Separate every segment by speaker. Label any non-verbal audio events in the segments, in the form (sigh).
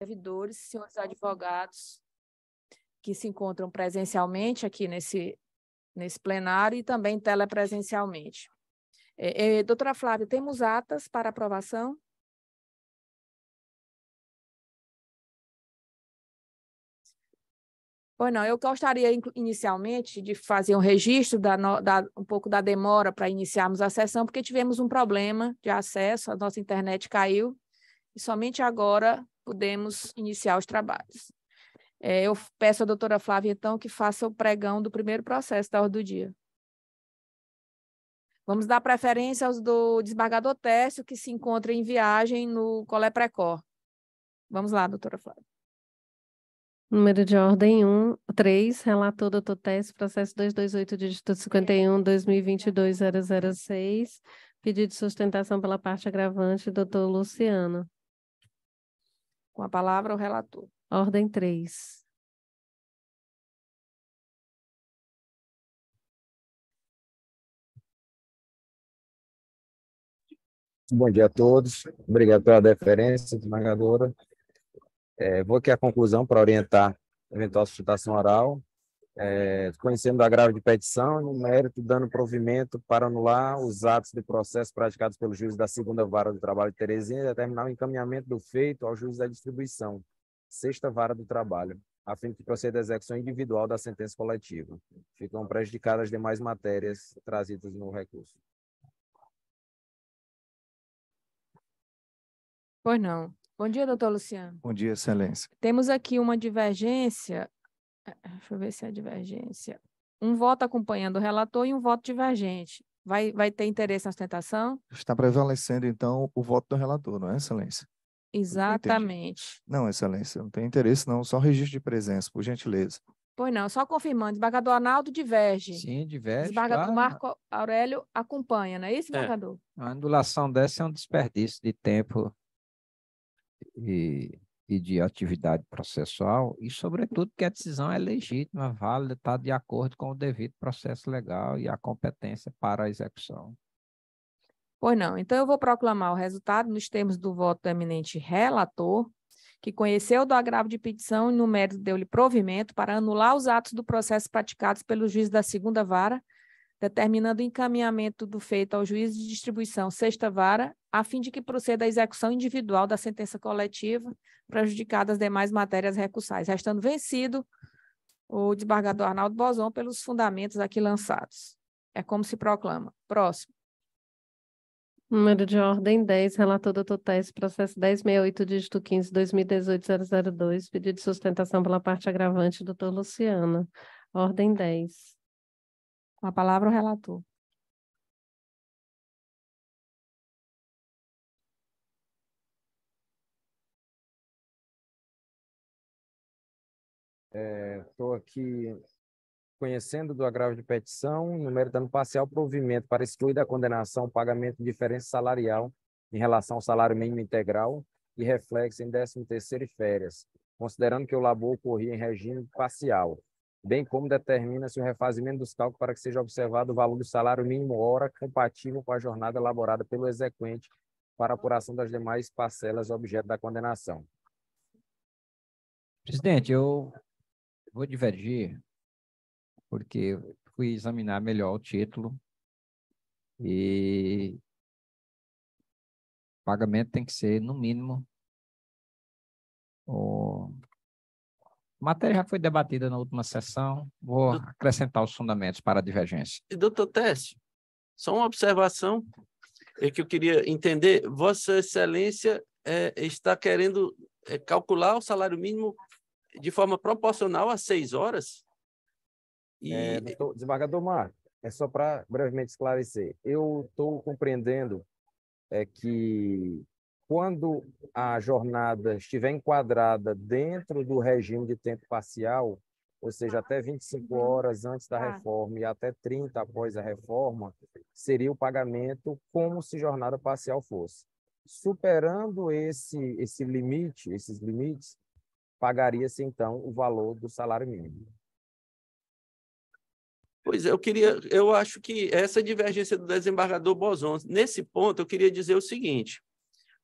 Speaker 1: servidores, senhores advogados que se encontram presencialmente aqui nesse, nesse plenário e também telepresencialmente. É, é, doutora Flávia, temos atas para aprovação? Pois não, eu gostaria inicialmente de fazer um registro da, da um pouco da demora para iniciarmos a sessão, porque tivemos um problema de acesso, a nossa internet caiu, e somente agora podemos iniciar os trabalhos. É, eu peço à doutora Flávia, então, que faça o pregão do primeiro processo da ordem do dia. Vamos dar preferência aos do desembargador Técio, que se encontra em viagem no Colé Precor. Vamos lá,
Speaker 2: doutora Flávia. Número de ordem 1, 3, relator doutor Tess, processo 228, dígito 51, 2022, 006, pedido de sustentação pela parte agravante, doutor Luciano. Com a palavra, o relator. Ordem 3.
Speaker 3: Bom dia a todos. Obrigado pela deferência, esmagadora.
Speaker 4: É, vou aqui à conclusão para orientar eventual sustentação oral é, conhecendo a grave de petição e no mérito dando provimento para anular os atos de processo praticados pelo juiz da segunda vara do trabalho de Teresina e determinar o encaminhamento do feito ao juiz da distribuição, sexta vara do trabalho, a fim de que proceda a execução individual da sentença coletiva. Ficam prejudicadas as demais matérias trazidas no recurso.
Speaker 1: Pois não. Bom dia, doutor Luciano.
Speaker 5: Bom dia, excelência.
Speaker 1: Temos aqui uma divergência é, deixa eu ver se é divergência. Um voto acompanhando o relator e um voto divergente. Vai, vai ter interesse na sustentação?
Speaker 5: Está prevalecendo, então, o voto do relator, não é, Excelência?
Speaker 1: Exatamente.
Speaker 5: Não, Excelência, não tem interesse, não. Só registro de presença, por gentileza.
Speaker 1: Pois não, só confirmando. Desembargador Arnaldo diverge. Sim,
Speaker 5: diverge. Desembargador claro. Marco
Speaker 1: Aurélio acompanha, não é isso, é. desembargador?
Speaker 5: É. A
Speaker 6: anulação dessa é um desperdício de tempo e e de atividade processual, e, sobretudo, que a decisão é legítima, válida, está de acordo com o devido processo legal e a competência para a execução.
Speaker 1: Pois não, então eu vou proclamar o resultado nos termos do voto do eminente relator, que conheceu do agravo de petição e no mérito deu-lhe provimento para anular os atos do processo praticados pelo juiz da segunda vara determinando o encaminhamento do feito ao juiz de distribuição sexta vara, a fim de que proceda a execução individual da sentença coletiva, prejudicada as demais matérias recursais, restando vencido o desembargador Arnaldo Bozon pelos fundamentos aqui lançados. É como se proclama.
Speaker 2: Próximo. Número de ordem 10, relator doutor Tess, processo 1068, dígito 15, 2018, 002, pedido de sustentação pela parte agravante, doutor Luciana. Ordem 10. Com a palavra, o relator.
Speaker 3: Estou é, aqui conhecendo
Speaker 4: do agravo de petição, numeritando parcial provimento para excluir da condenação o pagamento de diferença salarial em relação ao salário mínimo integral e reflexo em 13 terceiro e férias, considerando que o labor ocorria em regime parcial bem como determina-se o refazimento dos cálculos para que seja observado o valor do salário mínimo hora compatível com a jornada elaborada pelo exequente para apuração das demais parcelas objeto da condenação.
Speaker 6: Presidente, eu vou divergir, porque fui examinar melhor o título e
Speaker 3: o pagamento tem que ser, no mínimo, a matéria já foi debatida na última sessão, vou doutor... acrescentar
Speaker 6: os fundamentos para a divergência.
Speaker 7: E, doutor Teste, só uma observação é que eu queria entender. Vossa Excelência é, está querendo é, calcular o salário mínimo de forma proporcional a seis horas?
Speaker 8: E... É,
Speaker 4: desembargador Marco, é só para brevemente esclarecer. Eu estou compreendendo é que quando a jornada estiver enquadrada dentro do regime de tempo parcial, ou seja, até 25 uhum. horas antes da tá. reforma e até 30 após a reforma, seria o pagamento como se jornada parcial fosse. Superando esse, esse limite, esses limites, pagaria-se então o valor do salário mínimo.
Speaker 7: Pois é, eu queria, eu acho que essa divergência do desembargador Boson, nesse ponto eu queria dizer o seguinte,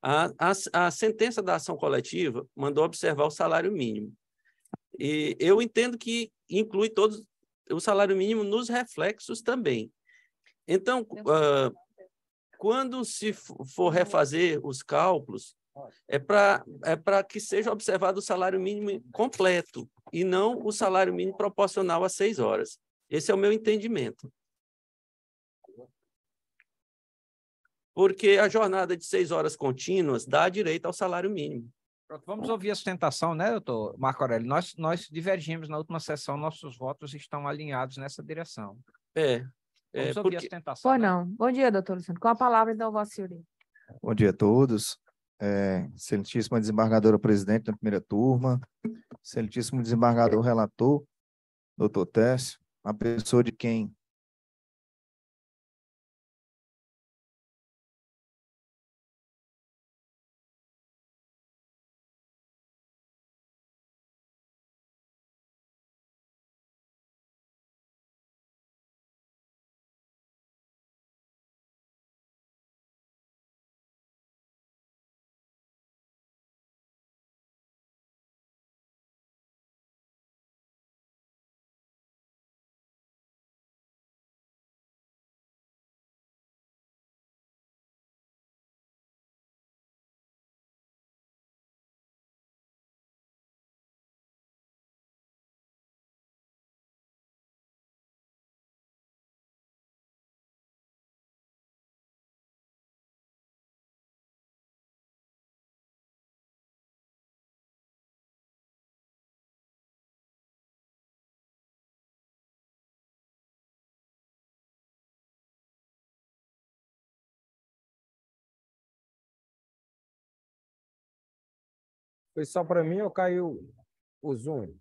Speaker 7: a, a, a sentença da ação coletiva mandou observar o salário mínimo. E eu entendo que inclui todos o salário mínimo nos reflexos também. Então, uh, quando se for refazer os cálculos, é para é que seja observado o salário mínimo completo e não o salário mínimo proporcional a seis horas. Esse é o meu entendimento. porque a jornada de seis horas contínuas dá direito ao salário mínimo. Pronto, vamos ouvir a
Speaker 6: sustentação, né, doutor Marco Aurélio? Nós, nós divergimos na última sessão, nossos votos estão alinhados nessa direção. É. é vamos ouvir porque... a sustentação. Pois
Speaker 1: né? não. Bom dia, doutor Luciano. Com a palavra, então, Vossa Senhoria.
Speaker 5: Bom dia a todos. É, excelentíssima desembargadora presidente da primeira
Speaker 3: turma, excelentíssimo desembargador relator, doutor Técio, uma pessoa de quem Foi só para mim ou caiu o Zoom?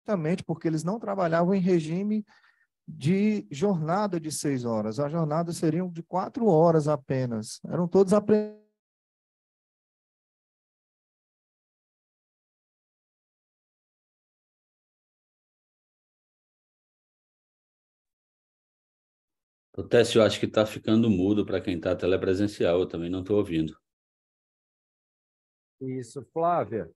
Speaker 5: Exatamente, porque eles não trabalhavam em regime de jornada de
Speaker 3: seis horas. A jornada seriam de quatro horas apenas. Eram todos aprendidos.
Speaker 9: O Tessio, eu acho que está ficando mudo para quem está telepresencial, eu também não estou ouvindo.
Speaker 4: Isso, Flávia.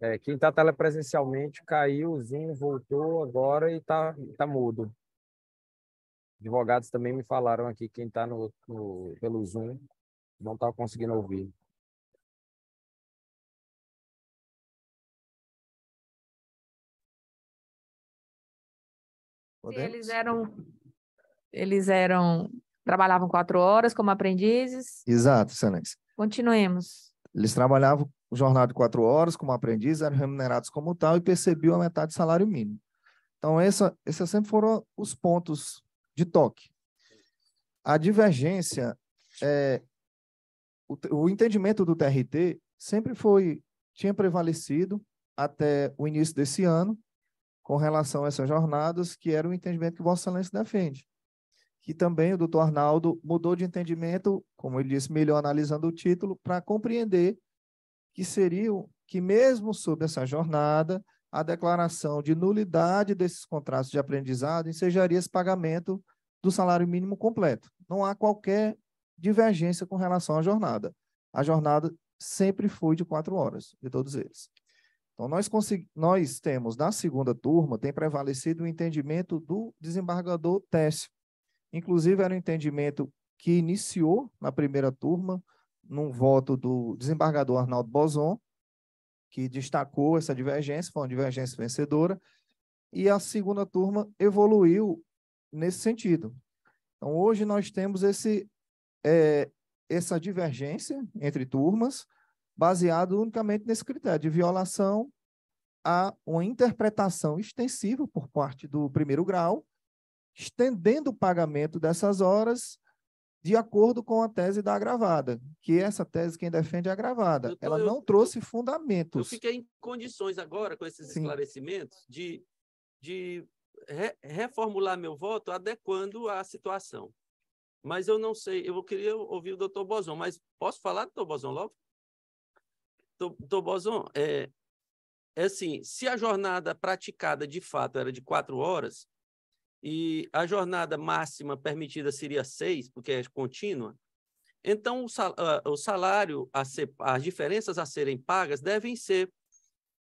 Speaker 4: É, quem está telepresencialmente caiu, o Zoom voltou agora e está tá mudo. Advogados
Speaker 3: também me falaram aqui, quem está no, no, pelo Zoom não está conseguindo ouvir. Se eles eram
Speaker 1: eles eram trabalhavam quatro horas como aprendizes.
Speaker 3: Exato, excelência.
Speaker 1: Continuemos.
Speaker 5: Eles trabalhavam jornada de quatro horas como aprendiz, eram remunerados como tal e percebiam a metade do salário mínimo. Então, essa, esses sempre foram os pontos de toque. A divergência, é, o, o entendimento do TRT sempre foi, tinha prevalecido até o início desse ano com relação a essas jornadas, que era o entendimento que Vossa Excelência defende que também o doutor Arnaldo mudou de entendimento, como ele disse, melhor analisando o título, para compreender que seria que mesmo sob essa jornada, a declaração de nulidade desses contratos de aprendizado ensejaria esse pagamento do salário mínimo completo. Não há qualquer divergência com relação à jornada. A jornada sempre foi de quatro horas, de todos eles. Então, nós, nós temos, na segunda turma, tem prevalecido o entendimento do desembargador Técio, Inclusive, era um entendimento que iniciou na primeira turma, num voto do desembargador Arnaldo Boson, que destacou essa divergência, foi uma divergência vencedora, e a segunda turma evoluiu nesse sentido. Então, hoje nós temos esse, é, essa divergência entre turmas, baseado unicamente nesse critério de violação a uma interpretação extensiva por parte do primeiro grau estendendo o pagamento dessas horas de acordo com a tese da agravada, que essa tese quem defende é agravada. Tô, Ela não eu, trouxe fundamentos. Eu
Speaker 7: fiquei em condições agora, com esses Sim. esclarecimentos, de, de re, reformular meu voto adequando à situação. Mas eu não sei, eu queria ouvir o doutor Bozon, mas posso falar, doutor Bozon, logo? Doutor Bozon, é, é assim, se a jornada praticada de fato era de quatro horas, e a jornada máxima permitida seria seis, porque é contínua, então o ah, salário, ser, as diferenças a serem pagas devem ser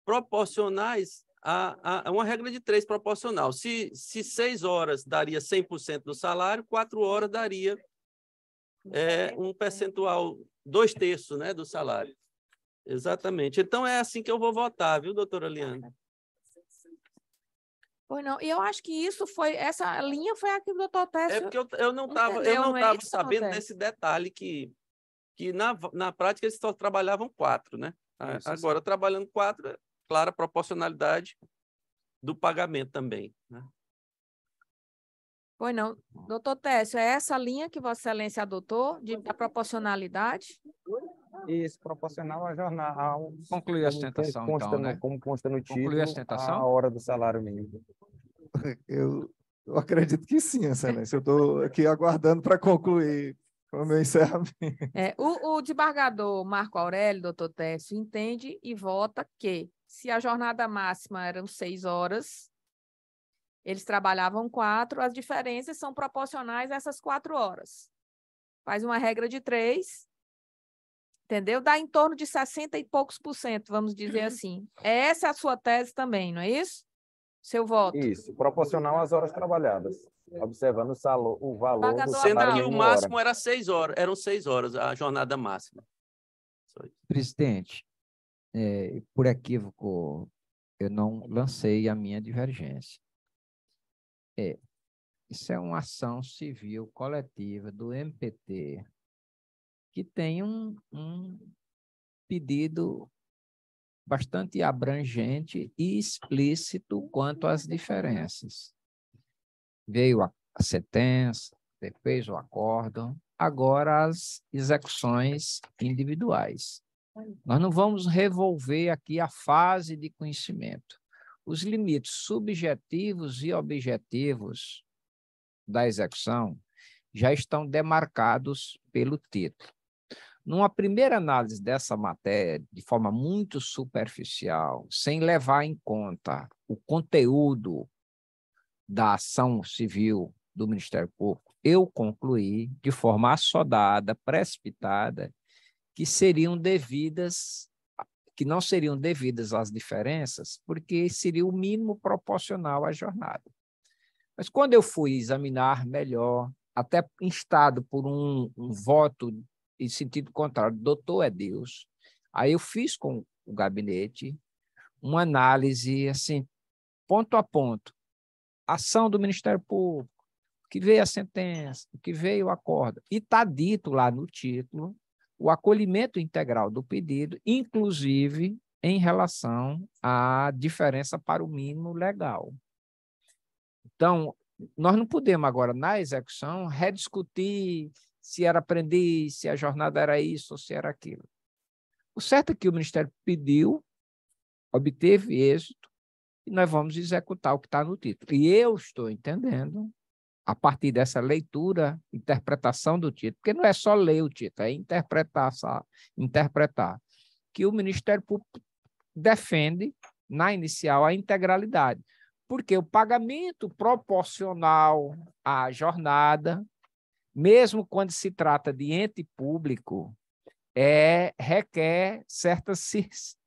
Speaker 7: proporcionais a, a uma regra de três proporcional. Se, se seis horas daria 100% do salário, quatro horas daria é, um né? percentual, dois terços né, do salário. Exatamente. Então é assim que eu vou votar, viu, doutora Leandro?
Speaker 1: Pois não. E eu acho que isso foi, essa linha foi a que o doutor Tessio... É porque eu, eu não estava eu não é tava sabendo desse
Speaker 7: detalhe que, que na, na prática eles só trabalhavam quatro, né? Isso, Agora, sim. trabalhando quatro, é clara proporcionalidade do pagamento também, né?
Speaker 1: Pois não. Doutor Técio, é essa linha que Vossa Excelência adotou de, da proporcionalidade?
Speaker 7: Isso,
Speaker 4: proporcional à jornada, ao concluir a sustentação, consta então, no, né? Como consta no título, a, a hora
Speaker 5: do salário mínimo. (laughs) Eu, eu acredito que sim, excelência. Eu estou aqui aguardando para concluir o meu encerramento.
Speaker 1: É, o, o desembargador Marco Aurélio, doutor Tércio, entende e vota que se a jornada máxima eram seis horas, eles trabalhavam quatro, as diferenças são proporcionais a essas quatro horas. Faz uma regra de três, entendeu? Dá em torno de 60 e poucos por cento, vamos dizer uhum. assim. É essa a sua tese também, não é isso? Seu voto. Isso,
Speaker 4: proporcional às horas trabalhadas, observando o, salo, o valor
Speaker 7: do Sendo que o máximo era seis horas, eram seis horas a jornada máxima.
Speaker 6: Presidente, é, por equívoco, eu não lancei a minha divergência. É, isso é uma ação civil coletiva do MPT, que tem um, um pedido bastante abrangente e explícito quanto às diferenças. Veio a, a sentença, depois o acordo, agora as execuções individuais. Nós não vamos revolver aqui a fase de conhecimento. Os limites subjetivos e objetivos da execução já estão demarcados pelo título numa primeira análise dessa matéria, de forma muito superficial, sem levar em conta o conteúdo da ação civil do Ministério Público, eu concluí de forma assodada, precipitada, que seriam devidas que não seriam devidas as diferenças, porque seria o mínimo proporcional à jornada. Mas quando eu fui examinar melhor, até instado por um, um voto em sentido contrário, doutor é Deus. Aí eu fiz com o gabinete uma análise, assim, ponto a ponto. Ação do Ministério Público, que veio a sentença, que veio o acordo. E está dito lá no título o acolhimento integral do pedido, inclusive em relação à diferença para o mínimo legal. Então, nós não podemos agora, na execução, rediscutir se era aprendiz, se a jornada era isso ou se era aquilo. O certo é que o Ministério pediu, obteve êxito, e nós vamos executar o que está no título. E eu estou entendendo, a partir dessa leitura, interpretação do título, porque não é só ler o título, é interpretar, sabe? interpretar que o Ministério Público defende, na inicial, a integralidade. Porque o pagamento proporcional à jornada mesmo quando se trata de ente público, é, requer certas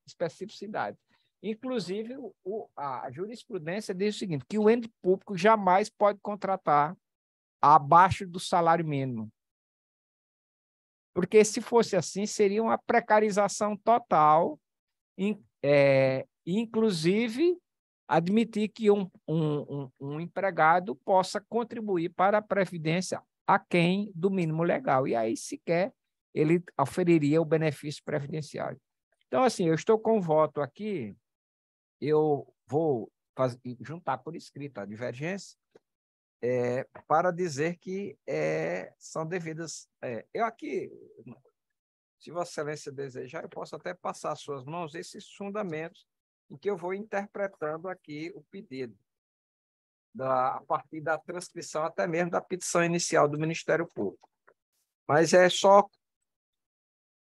Speaker 6: especificidades. Inclusive, o, a jurisprudência diz o seguinte: que o ente público jamais pode contratar abaixo do salário mínimo. Porque se fosse assim, seria uma precarização total, in, é, inclusive admitir que um, um, um, um empregado possa contribuir para a Previdência aquém do mínimo legal. E aí sequer ele oferiria o benefício previdenciário. Então, assim, eu estou com voto aqui, eu vou fazer, juntar por escrito a divergência, é, para dizer que é, são devidas. É, eu aqui, se Vossa Excelência desejar, eu posso até passar às suas mãos esses fundamentos em que eu vou interpretando aqui o pedido da, a partir da transcrição até mesmo da petição inicial do Ministério Público. Mas é só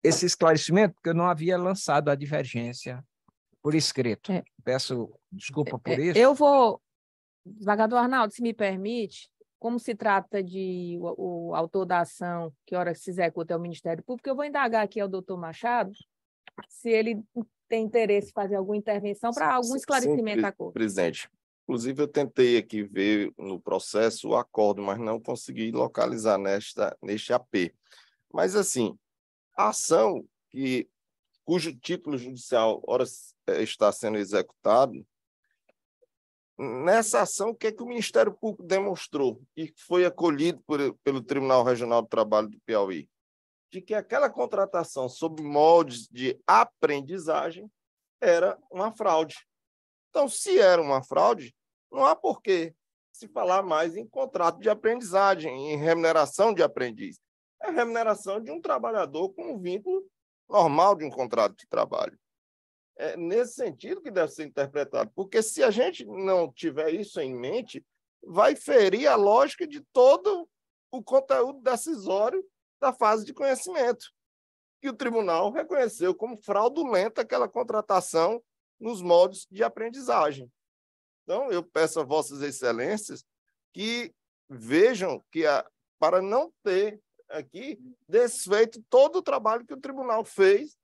Speaker 6: esse esclarecimento, porque eu não havia lançado a divergência por escrito. É. Peço desculpa por é, é
Speaker 1: isso. Eu vou, do Arnaldo, se me permite, como se trata de o, o autor da ação, que hora se executa é o Ministério Público, eu vou indagar aqui ao doutor Machado se ele tem interesse em fazer alguma intervenção para algum esclarecimento sim, sim, à
Speaker 10: Presidente, Inclusive, eu tentei aqui ver no processo o acordo, mas não consegui localizar nesta, neste AP. Mas, assim, a ação que, cujo título judicial ora é, está sendo executado, nessa ação, o que, é que o Ministério Público demonstrou e foi acolhido por, pelo Tribunal Regional do Trabalho do Piauí? De que aquela contratação sob moldes de aprendizagem era uma fraude. Então, se era uma fraude, não há por que se falar mais em contrato de aprendizagem, em remuneração de aprendiz. É a remuneração de um trabalhador com um vínculo normal de um contrato de trabalho. É nesse sentido que deve ser interpretado, porque se a gente não tiver isso em mente, vai ferir a lógica de todo o conteúdo decisório da fase de conhecimento, que o tribunal reconheceu como fraudulenta aquela contratação nos modos de aprendizagem. Então, eu peço a Vossas Excelências que vejam que, a, para não ter aqui desfeito todo o trabalho que o tribunal fez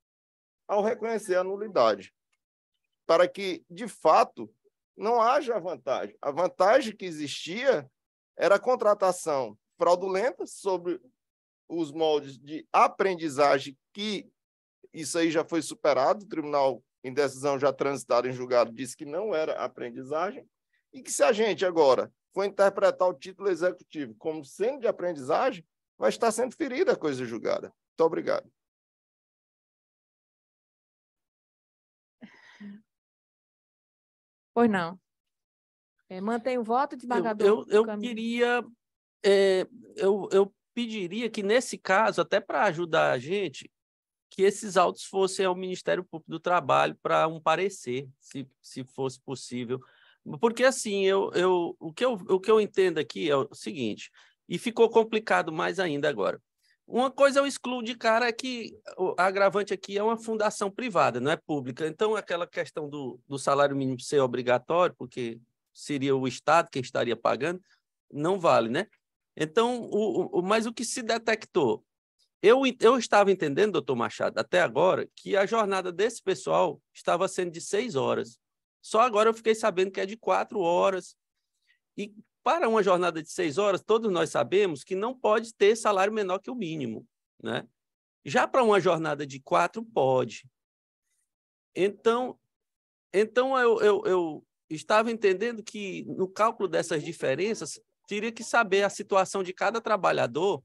Speaker 10: ao reconhecer a nulidade, para que, de fato, não haja vantagem. A vantagem que existia era a contratação fraudulenta sobre os moldes de aprendizagem que isso aí já foi superado, o tribunal em decisão já transitada em julgado, disse que não era aprendizagem, e que se a gente agora for interpretar o título executivo como sendo de aprendizagem, vai estar sendo ferida a coisa julgada. Muito obrigado.
Speaker 3: Pois não.
Speaker 1: É, mantém o voto,
Speaker 3: desembargador? Eu,
Speaker 7: eu, eu queria, é, eu, eu pediria que nesse caso, até para ajudar a gente, que esses autos fossem ao Ministério Público do Trabalho para um parecer, se, se fosse possível. Porque, assim, eu, eu, o, que eu, o que eu entendo aqui é o seguinte, e ficou complicado mais ainda agora. Uma coisa eu excluo de cara é que o agravante aqui é uma fundação privada, não é pública. Então, aquela questão do, do salário mínimo ser obrigatório, porque seria o Estado que estaria pagando, não vale, né? Então, o, o, mas o que se detectou? Eu, eu estava entendendo, doutor Machado, até agora, que a jornada desse pessoal estava sendo de seis horas. Só agora eu fiquei sabendo que é de quatro horas. E para uma jornada de seis horas, todos nós sabemos que não pode ter salário menor que o mínimo, né? Já para uma jornada de quatro, pode. Então, então eu, eu, eu estava entendendo que no cálculo dessas diferenças, teria que saber a situação de cada trabalhador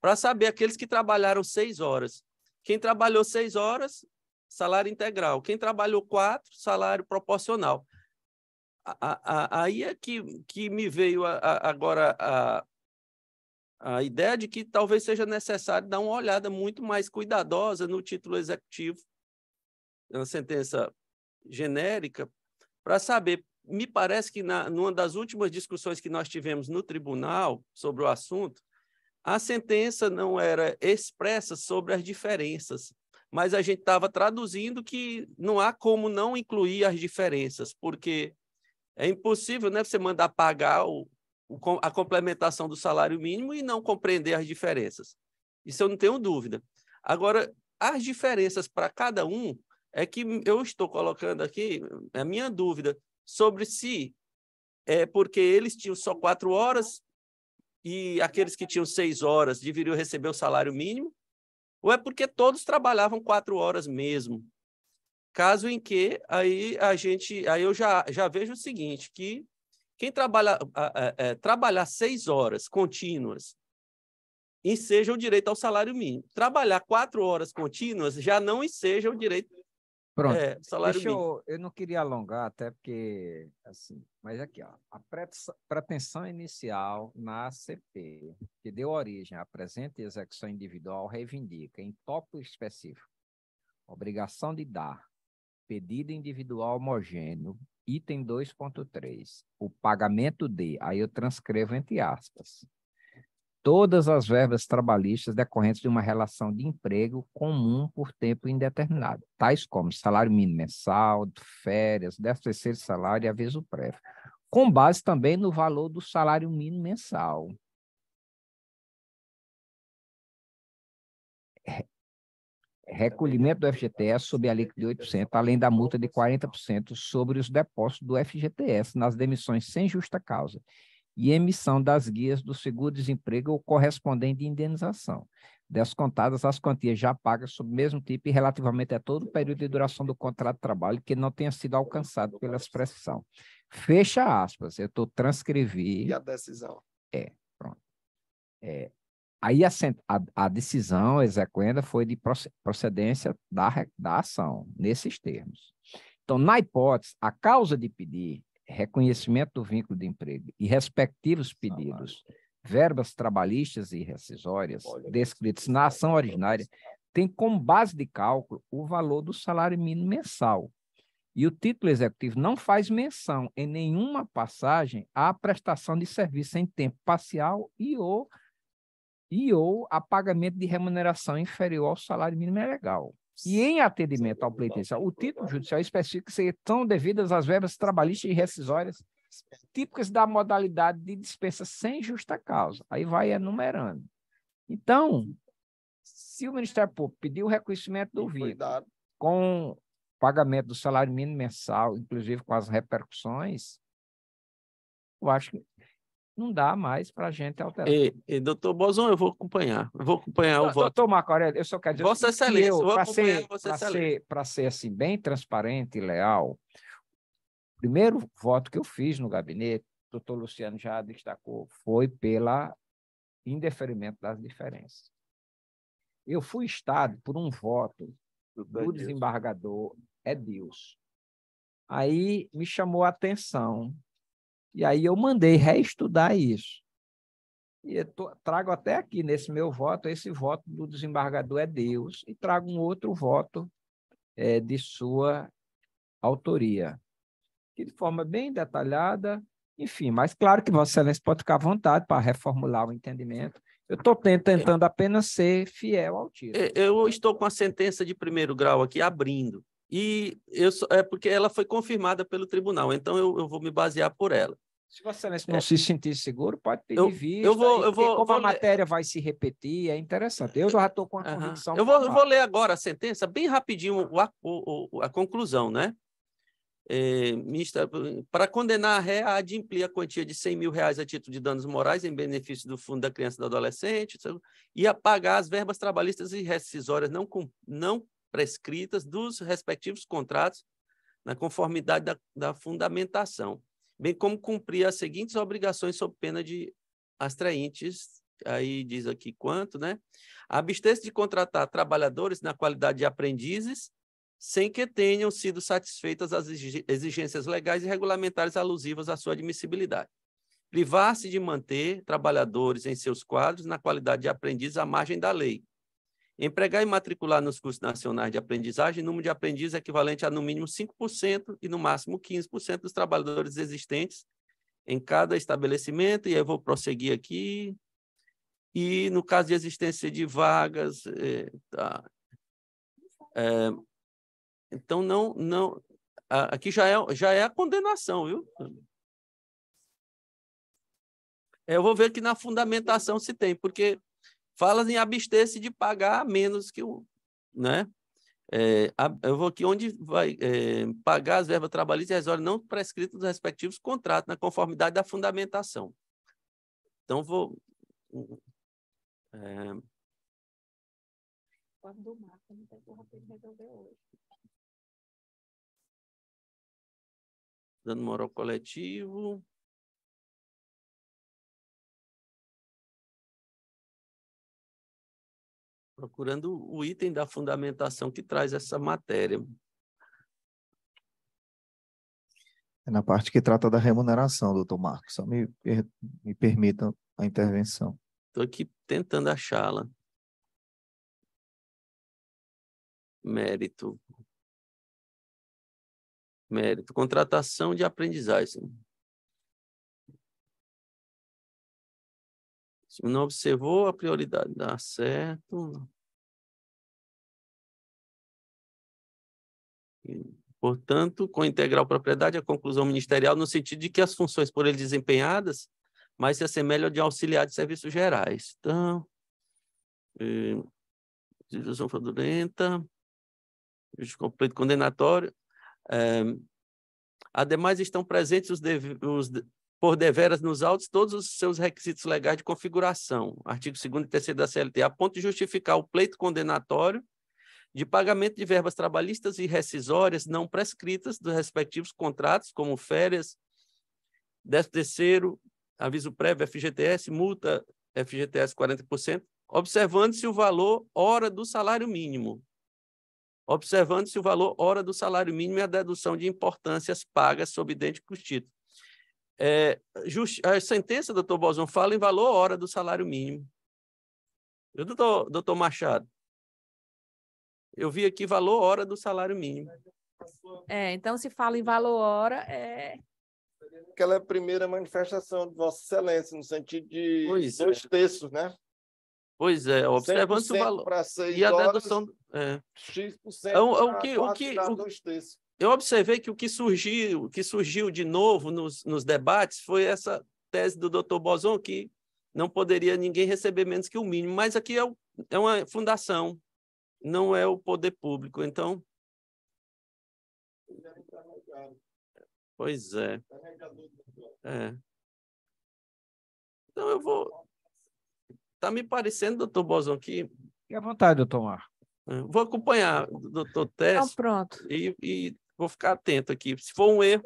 Speaker 7: para saber aqueles que trabalharam seis horas. Quem trabalhou seis horas, salário integral. Quem trabalhou quatro, salário proporcional. A, a, aí é que, que me veio a, agora a, a ideia de que talvez seja necessário dar uma olhada muito mais cuidadosa no título executivo, na sentença genérica, para saber. Me parece que na, numa das últimas discussões que nós tivemos no tribunal sobre o assunto, a sentença não era expressa sobre as diferenças, mas a gente estava traduzindo que não há como não incluir as diferenças, porque é impossível né, você mandar pagar o, o, a complementação do salário mínimo e não compreender as diferenças. Isso eu não tenho dúvida. Agora, as diferenças para cada um é que eu estou colocando aqui é a minha dúvida sobre se é porque eles tinham só quatro horas e aqueles que tinham seis horas deveriam receber o salário mínimo? Ou é porque todos trabalhavam quatro horas mesmo? Caso em que aí a gente, aí eu já, já vejo o seguinte, que quem trabalha, é, é, trabalhar seis horas contínuas enseja o direito ao salário mínimo. Trabalhar quatro horas contínuas já não enseja o direito Pronto. É, salário Deixa eu,
Speaker 6: eu não queria alongar, até porque, assim, mas aqui, ó, a pretensão inicial na ACP, que deu origem à presente execução individual, reivindica, em topo específico, obrigação de dar pedido individual homogêneo, item 2.3, o pagamento de, aí eu transcrevo entre aspas, todas as verbas trabalhistas decorrentes de uma relação de emprego comum por tempo indeterminado, tais como salário mínimo mensal, férias, décimo terceiro salário e aviso prévio,
Speaker 3: com base também no valor do salário mínimo mensal. Recolhimento do
Speaker 6: FGTS sob a alíquota de 8%, além da multa de 40% sobre os depósitos do FGTS nas demissões sem justa causa e emissão das guias do seguro-desemprego ou correspondente de indenização, descontadas as quantias já pagas sob o mesmo tipo e relativamente a todo o período de duração do contrato de trabalho que não tenha sido alcançado pela expressão. Fecha aspas, eu estou transcrevi. E a
Speaker 4: decisão.
Speaker 6: É, pronto. É, aí a, a, a decisão exequenda foi de procedência da, da ação, nesses termos. Então, na hipótese, a causa de pedir reconhecimento do vínculo de emprego e respectivos ah, pedidos, verbas trabalhistas e rescisórias descritos na é ação ordinária tem como base de cálculo o valor do salário mínimo mensal. E o título executivo não faz menção em nenhuma passagem à prestação de serviço em tempo parcial e ou, e ou a pagamento de remuneração inferior ao salário mínimo legal. E em atendimento ao pleitência, o título judicial especifica tão devidas as verbas trabalhistas e rescisórias típicas da modalidade de dispensa sem justa causa. Aí vai enumerando. Então, se o Ministério Público pedir o reconhecimento do vínculo com pagamento do salário mínimo mensal, inclusive com as repercussões, eu acho que não dá mais para a gente alterar. E,
Speaker 7: e, doutor Bozon, eu vou acompanhar. Eu vou acompanhar o doutor voto.
Speaker 6: Doutor Marco Aurélio, eu só quero dizer... Vossa assim, Excelência, eu, vou Para ser, assim, bem transparente e leal, o primeiro voto que eu fiz no gabinete, o doutor Luciano já destacou, foi pela indeferimento das diferenças. Eu fui Estado por um voto do, do desembargador Edilson. Aí me chamou a atenção e aí eu mandei reestudar isso. E tô, trago até aqui, nesse meu voto, esse voto do desembargador é Deus, e trago um outro voto é, de sua autoria, que de forma bem detalhada, enfim, mas claro que Vossa Excelência pode ficar à vontade para reformular o entendimento. Eu estou tentando apenas ser fiel ao
Speaker 7: título. É, eu estou com a sentença de primeiro grau aqui abrindo. E eu, é porque ela foi confirmada pelo tribunal, então eu, eu vou me basear por ela. Se você não é. se sentir seguro, pode pedir eu, vista. Eu vou, eu vou, como vou a matéria
Speaker 6: ler. vai se repetir, é interessante. Eu já estou com a convicção. Eu, vou, eu vou,
Speaker 7: ler agora a sentença, bem rapidinho, o, o, o, a conclusão, né? É, ministra, para condenar a ré a adimplir a quantia de 100 mil reais a título de danos morais em benefício do Fundo da Criança e do Adolescente e a pagar as verbas trabalhistas e rescisórias não, não prescritas dos respectivos contratos na conformidade da, da fundamentação, bem como cumprir as seguintes obrigações sob pena de astraintes, aí diz aqui quanto, né? Abster-se de contratar trabalhadores na qualidade de aprendizes, sem que tenham sido satisfeitas as exigências legais e regulamentares alusivas à sua admissibilidade. Privar-se de manter trabalhadores em seus quadros na qualidade de aprendiz à margem da lei, Empregar e matricular nos cursos nacionais de aprendizagem, número de aprendizes equivalente a no mínimo 5% e no máximo 15% dos trabalhadores existentes em cada estabelecimento, e aí eu vou prosseguir aqui. E no caso de existência de vagas, é, tá. é, então não, não, aqui já é, já é a condenação, viu? Eu vou ver que na fundamentação se tem, porque fala em abster-se de pagar menos que o. Né? É, eu vou aqui onde vai é, pagar as verbas trabalhistas e resoluções não prescritas dos respectivos contratos, na conformidade da fundamentação. Então, vou. É...
Speaker 1: Quando não tem porra para resolver hoje.
Speaker 3: Dando moral coletivo.
Speaker 7: procurando o item da fundamentação que traz essa matéria.
Speaker 5: É na parte que trata da remuneração, doutor Marcos. Só me, me permita a intervenção.
Speaker 7: Estou aqui
Speaker 3: tentando achá-la. Mérito. Mérito. Contratação de aprendizagem. Se não observou a prioridade dá certo.
Speaker 7: Portanto, com integral propriedade, a conclusão ministerial no sentido de que as funções por ele desempenhadas mais se assemelham de auxiliar de serviços gerais. Então, eh, legislação fraudulenta, juízo completo condenatório. Eh, ademais, estão presentes os, os, por deveras nos autos todos os seus requisitos legais de configuração, artigo 2 e 3 da CLT, a ponto de justificar o pleito condenatório de pagamento de verbas trabalhistas e rescisórias não prescritas dos respectivos contratos, como férias, 13 terceiro, aviso prévio FGTS, multa FGTS 40%, observando-se o valor hora do salário mínimo. Observando-se o valor hora do salário mínimo e a dedução de importâncias pagas sob idênticos títulos é, just, a sentença, doutor Bozon, fala em valor hora do salário mínimo. Eu, doutor, doutor Machado, eu vi aqui valor hora do salário mínimo.
Speaker 1: É, então se fala em valor hora, é...
Speaker 10: Aquela é a primeira manifestação de Vossa Excelência, no sentido de pois é. dois é. terços, né?
Speaker 7: Pois é, observando o valor. E a dedução. É. X% por o é é que, o que, o, eu observei que o que surgiu, o que surgiu de novo nos, nos debates foi essa tese do Dr. Boson, que não poderia ninguém receber menos que o mínimo, mas aqui é, o, é uma fundação, não é o poder público, então... Pois é. é. Então eu vou... Está me parecendo, doutor Boson, que... Fique à
Speaker 6: vontade, doutor Mar.
Speaker 7: Vou acompanhar doutor Tess. Então, pronto. E, e Vou ficar atento aqui. Se for um erro.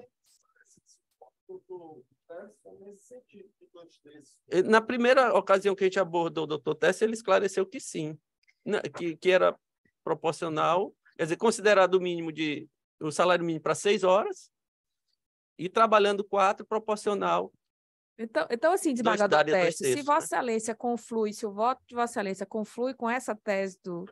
Speaker 7: Na primeira ocasião que a gente abordou o doutor Tess, ele esclareceu que sim, né? que, que era proporcional, quer dizer, considerado o mínimo de o salário mínimo para seis horas e trabalhando quatro proporcional. Então, então assim, desembargador Tess, se Vossa
Speaker 1: né? Excelência né? conflui, se o voto de Vossa Excelência conflui com essa tese do,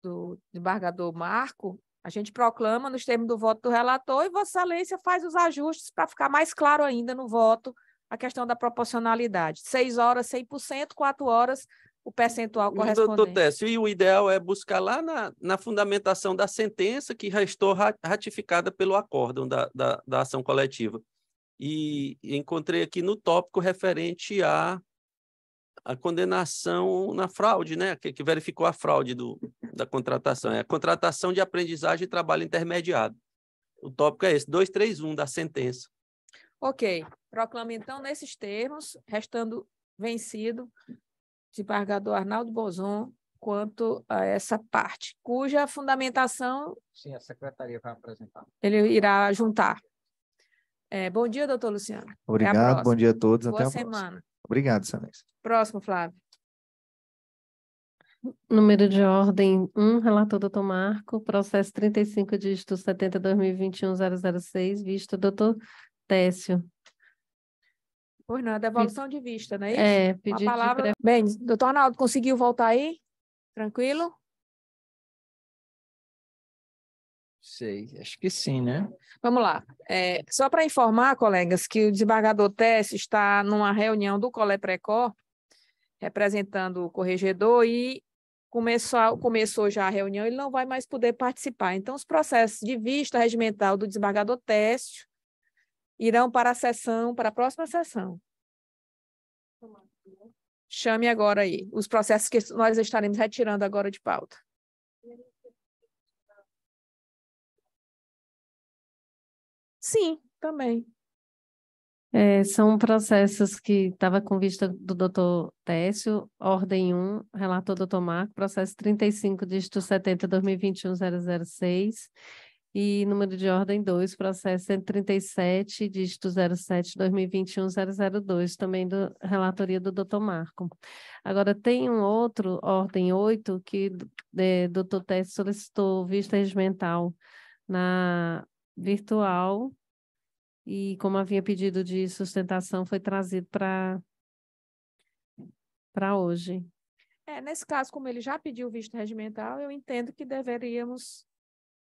Speaker 1: do desembargador Marco, a gente proclama nos termos do voto do relator e Vossa Excelência faz os ajustes para ficar mais claro ainda no voto a questão da proporcionalidade. Seis horas, 100%, quatro horas, o percentual correspondente. Doutor
Speaker 7: Técio, e o ideal é buscar lá na, na fundamentação da sentença que já estou ratificada pelo acórdão da, da, da ação coletiva. E encontrei aqui no tópico referente à à condenação na fraude, né? Que, que verificou a fraude do, da contratação, é a contratação de aprendizagem e trabalho intermediado. O tópico é esse, 231 da sentença.
Speaker 1: Ok. Proclama, então, nesses termos, restando vencido, desembargador Arnaldo Bozon, quanto a essa parte, cuja fundamentação. Sim, a secretaria vai apresentar. Ele irá juntar. É, bom dia, doutor
Speaker 2: Luciano. Obrigado, bom dia a todos. Boa até a semana. Próxima.
Speaker 5: Obrigado, Sanês.
Speaker 2: Próximo, Flávio. Número de ordem 1, relator doutor Marco, processo 35, dígito 70, 2021, 006, visto doutor Técio.
Speaker 1: Por é devolução de vista, não é, é isso? É, pedido A palavra...
Speaker 2: Bem, doutor
Speaker 1: Arnaldo, conseguiu voltar aí? Tranquilo?
Speaker 3: Sei, acho que sim, né?
Speaker 1: Vamos lá. É, só para informar, colegas, que o desembargador Tess está numa reunião do Colé Precó, representando o corregedor, e começou, começou já a reunião, ele não vai mais poder participar. Então, os processos de vista regimental do desembargador Técio irão para a sessão, para a próxima sessão. Chame agora aí os processos que nós estaremos retirando agora de pauta.
Speaker 3: Sim, também.
Speaker 2: É, são processos que estava com vista do doutor Técio, ordem 1, relator doutor Marco, processo 35, dígito 70, 2021, 006, e número de ordem 2, processo 137, dígito 07, 2021, 002, também da relatoria do doutor Marco. Agora, tem um outro, ordem 8, que é, doutor Técio solicitou vista regimental na virtual, e como havia pedido de sustentação, foi trazido para para hoje.
Speaker 1: É, nesse caso, como ele já pediu visto regimental, eu entendo que deveríamos,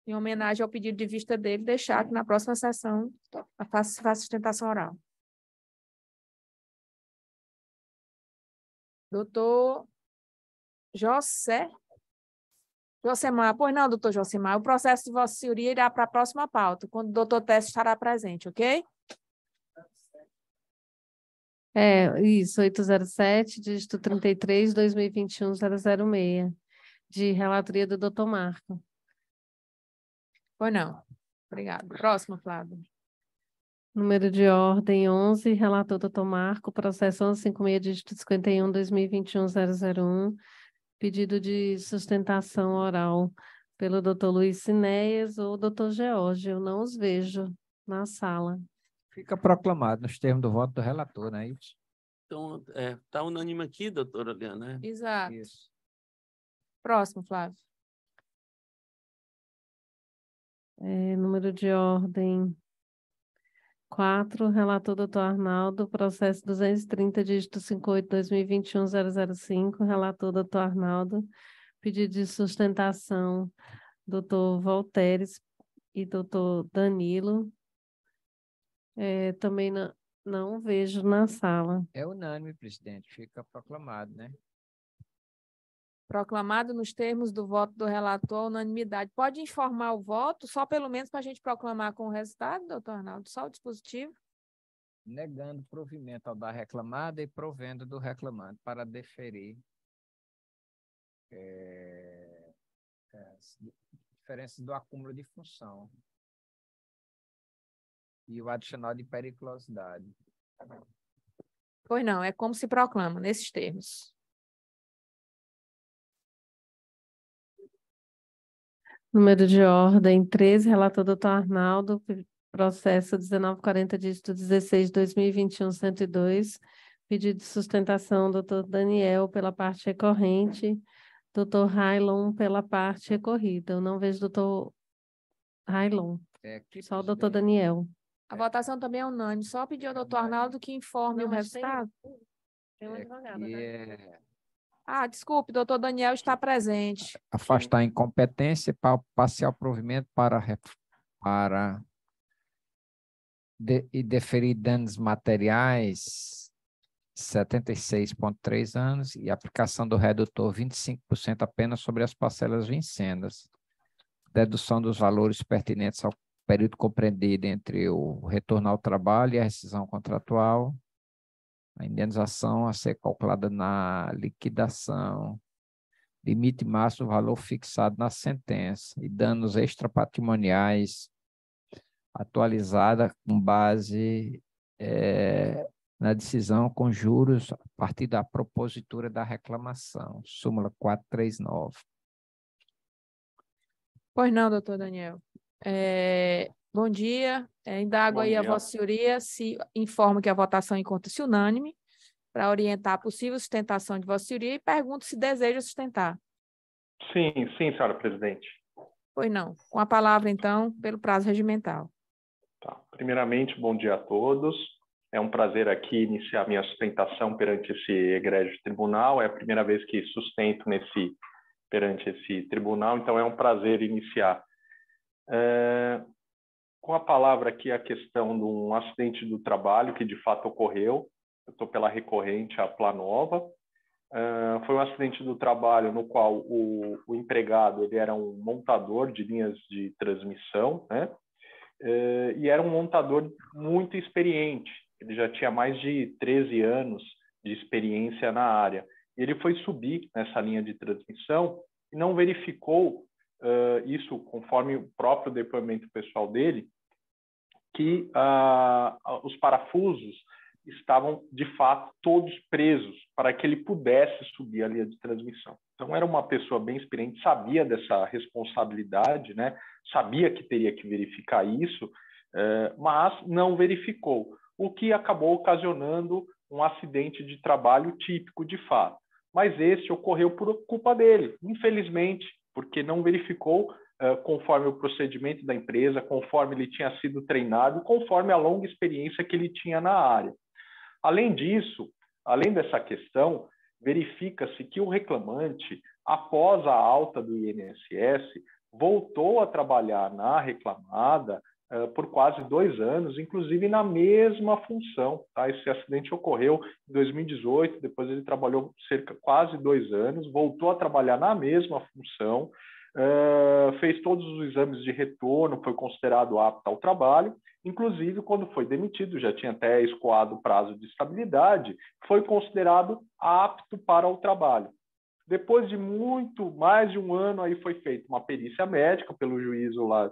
Speaker 1: em homenagem ao pedido de vista dele, deixar que na próxima sessão faça, faça sustentação
Speaker 3: oral. Doutor
Speaker 1: José Josemar, pois não, doutor Josemar, o processo de senhoria irá para a próxima pauta, quando o doutor Teste estará presente, ok?
Speaker 2: É, isso, 807, dígito 33, 2021, 006, de relatoria do doutor Marco.
Speaker 1: Pois não. obrigado. Próximo, Flávio.
Speaker 2: Número de ordem 11, relator doutor Marco, processo 1156, dígito 51, 2021, 001, pedido de sustentação oral pelo doutor Luiz Sinéias ou doutor George. Eu não os vejo na sala. Fica proclamado nos termos do voto do relator, não é isso?
Speaker 7: Então, está é, tá unânime aqui, doutora Liana.
Speaker 3: Né?
Speaker 1: Exato. Isso. Próximo, Flávio.
Speaker 2: É, número de ordem 4, relator doutor Arnaldo, processo 230, dígito 58-2021-005, relator doutor Arnaldo, pedido de sustentação, doutor Volteres e doutor Danilo. É, também não, não vejo na sala.
Speaker 6: É unânime, presidente, fica proclamado, né?
Speaker 1: Proclamado nos termos do voto do relator, unanimidade. Pode informar o voto, só pelo menos para a gente proclamar com o resultado, doutor Arnaldo? Só o dispositivo?
Speaker 6: Negando provimento ao da reclamada e provendo do reclamante para deferir é, é, diferenças do acúmulo de função e o adicional de periculosidade.
Speaker 1: Pois não, é como se proclama, nesses termos.
Speaker 2: Número de ordem 13, relator doutor Arnaldo, processo 1940, dígito 16, 2021, 102, pedido de sustentação doutor Daniel pela parte recorrente, doutor Railon pela parte recorrida. Eu não vejo doutor Railon, é só o doutor né? Daniel.
Speaker 1: A é. votação também é unânime, só pedir ao é doutor Arnaldo que informe não, o resultado. Tem,
Speaker 2: tem uma advogada, né?
Speaker 1: Ah, desculpe, doutor Daniel está presente.
Speaker 6: Afastar incompetência para parcial provimento para, para de, e deferir danos materiais 76,3 anos e aplicação do redutor 25% apenas sobre as parcelas vincendas. Dedução dos valores pertinentes ao período compreendido entre o retorno ao trabalho e a rescisão contratual a indenização a ser calculada na liquidação, limite máximo do valor fixado na sentença e danos extrapatrimoniais atualizada com base é, na decisão com juros a partir da propositura da reclamação, súmula 439.
Speaker 1: Pois não, doutor Daniel. É, Bom dia. É, indago Bom aí dia. a Vossa Senhoria se informa que a votação encontra-se unânime para orientar a possível sustentação de Vossa Senhoria e pergunto se deseja sustentar.
Speaker 8: Sim, sim, senhora presidente.
Speaker 1: Pois não. Com a palavra, então, pelo prazo regimental.
Speaker 8: Tá. Primeiramente, bom dia a todos. É um prazer aqui iniciar minha sustentação perante esse egrégio tribunal. É a primeira vez que sustento nesse perante esse tribunal, então é um prazer iniciar. É, com a palavra aqui a questão de um acidente do trabalho que de fato ocorreu. Eu estou pela recorrente à Planova. Uh, foi um acidente do trabalho no qual o, o, empregado ele era um montador de linhas de transmissão, né? Uh, e era um montador muito experiente. Ele já tinha mais de 13 anos de experiência na área. Ele foi subir nessa linha de transmissão e não verificou uh, isso, conforme o próprio depoimento pessoal dele, que ah, os parafusos estavam de fato todos presos para que ele pudesse subir a linha de transmissão. Então era uma pessoa bem experiente, sabia dessa responsabilidade, né? Sabia que teria que verificar isso, eh, mas não verificou, o que acabou ocasionando um acidente de trabalho típico de fato. Mas esse ocorreu por culpa dele, infelizmente, porque não verificou eh, conforme o procedimento da empresa, conforme ele tinha sido treinado, conforme a longa experiência que ele tinha na área. Além disso, além dessa questão, verifica-se que o reclamante, após a alta do INSS, voltou a trabalhar na reclamada uh, por quase dois anos, inclusive na mesma função. Tá? Esse acidente ocorreu em 2018, depois ele trabalhou cerca quase dois anos, voltou a trabalhar na mesma função, eh, fez todos os exames de retorno, foi considerado apto ao trabalho, inclusive quando foi demitido, já tinha até escoado o prazo de estabilidade, foi considerado apto para o trabalho. Depois de muito, mais de um ano, aí foi feita uma perícia médica pelo juízo lá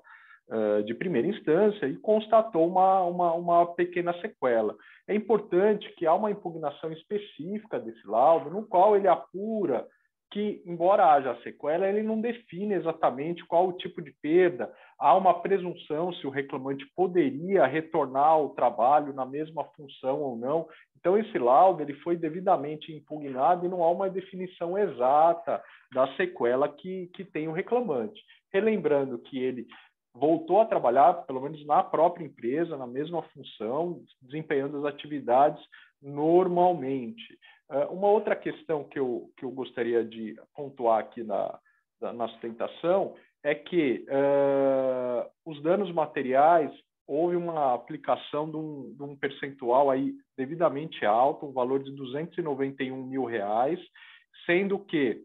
Speaker 8: uh, de primeira instância e constatou uma, uma, uma pequena sequela. É importante que há uma impugnação específica desse laudo, no qual ele apura que, embora haja sequela, ele não define exatamente qual o tipo de perda. Há uma presunção se o reclamante poderia retornar ao trabalho na mesma função ou não. Então, esse laudo ele foi devidamente impugnado e não há uma definição exata da sequela que, que tem o reclamante. Relembrando que ele voltou a trabalhar, pelo menos na própria empresa, na mesma função, desempenhando as atividades normalmente. Ah, uma outra questão que eu, que eu gostaria de pontuar aqui na, na sustentação é que uh, os danos materiais houve uma aplicação de um, de um, percentual aí devidamente alto, um valor de 291 mil reais, sendo que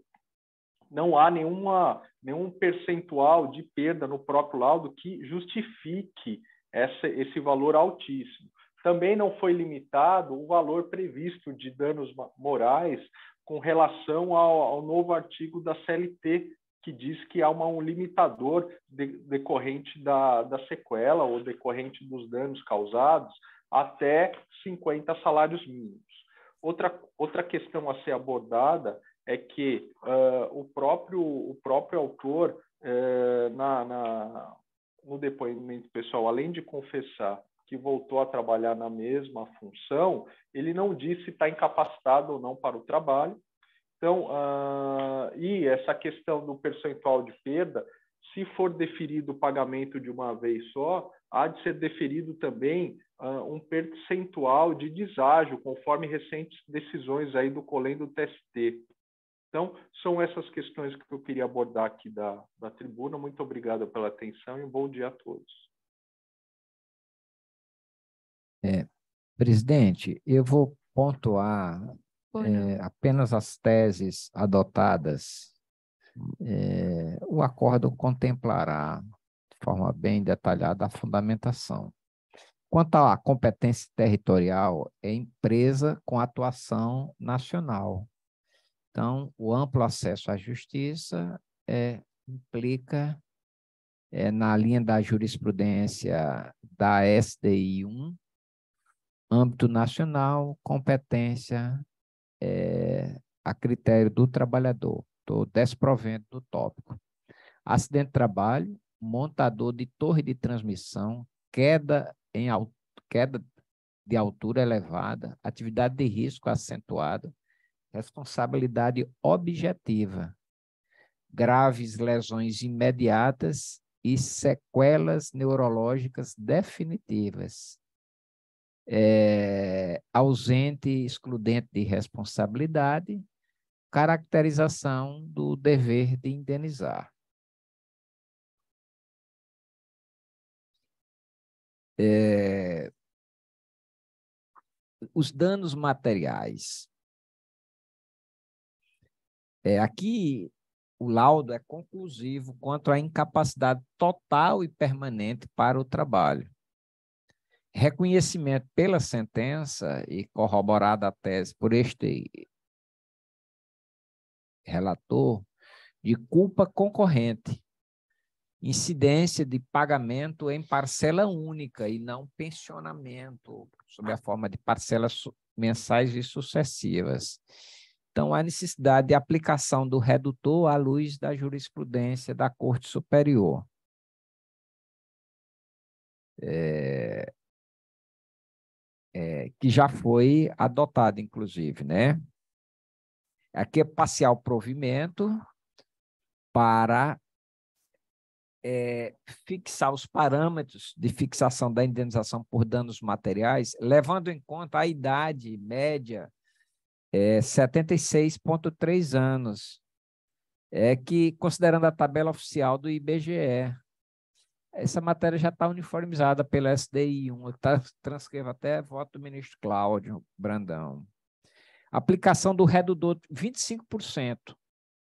Speaker 8: não há nenhuma, nenhum percentual de perda no próprio laudo que justifique essa, esse valor altíssimo. Também não foi limitado o valor previsto de danos morais com relação ao, ao novo artigo da CLT, que diz que há uma, um limitador de, decorrente da, da sequela ou decorrente dos danos causados até 50 salários mínimos. Outra, outra questão a ser abordada é que uh, o, próprio, o próprio autor, uh, na, na, no depoimento pessoal, além de confessar que voltou a trabalhar na mesma função, ele não disse se está incapacitado ou não para o trabalho. Então, uh, e essa questão do percentual de perda, se for deferido o pagamento de uma vez só, há de ser deferido também uh, um percentual de deságio, conforme recentes decisões aí do Colém do TST. Então, são essas questões que eu queria abordar aqui da, da tribuna. Muito obrigado pela atenção e um bom dia a todos.
Speaker 6: É, presidente, eu vou pontuar é, apenas as teses adotadas. É, o acordo contemplará, de forma bem detalhada, a fundamentação. Quanto à competência territorial, é empresa com atuação nacional. Então, o amplo acesso à justiça é, implica é, na linha da jurisprudência da SDI 1, âmbito nacional, competência é, a critério do trabalhador. Estou desprovendo do tópico. Acidente de trabalho, montador de torre de transmissão, queda, em, queda de altura elevada, atividade de risco acentuada, responsabilidade objetiva, graves lesões imediatas e sequelas neurológicas definitivas, é, ausente excludente de responsabilidade,
Speaker 3: caracterização do dever de indenizar. É, os danos materiais.
Speaker 6: É, aqui o laudo é conclusivo quanto à incapacidade total e permanente para o trabalho reconhecimento pela sentença e corroborada a tese por este relator de culpa concorrente, incidência de pagamento em parcela única e não pensionamento, sob a forma de parcelas mensais e sucessivas. Então, há necessidade de aplicação do redutor à luz da jurisprudência da Corte Superior.
Speaker 3: É, é, que já foi adotado, inclusive, né? Aqui é parcial
Speaker 6: provimento para é, fixar os parâmetros de fixação da indenização por danos materiais, levando em conta a idade média é 76,3 anos, é que, considerando a tabela oficial do IBGE, essa matéria já está uniformizada pela SDI 1, tá, transcreva até voto do ministro Cláudio Brandão. Aplicação do redutor 25%,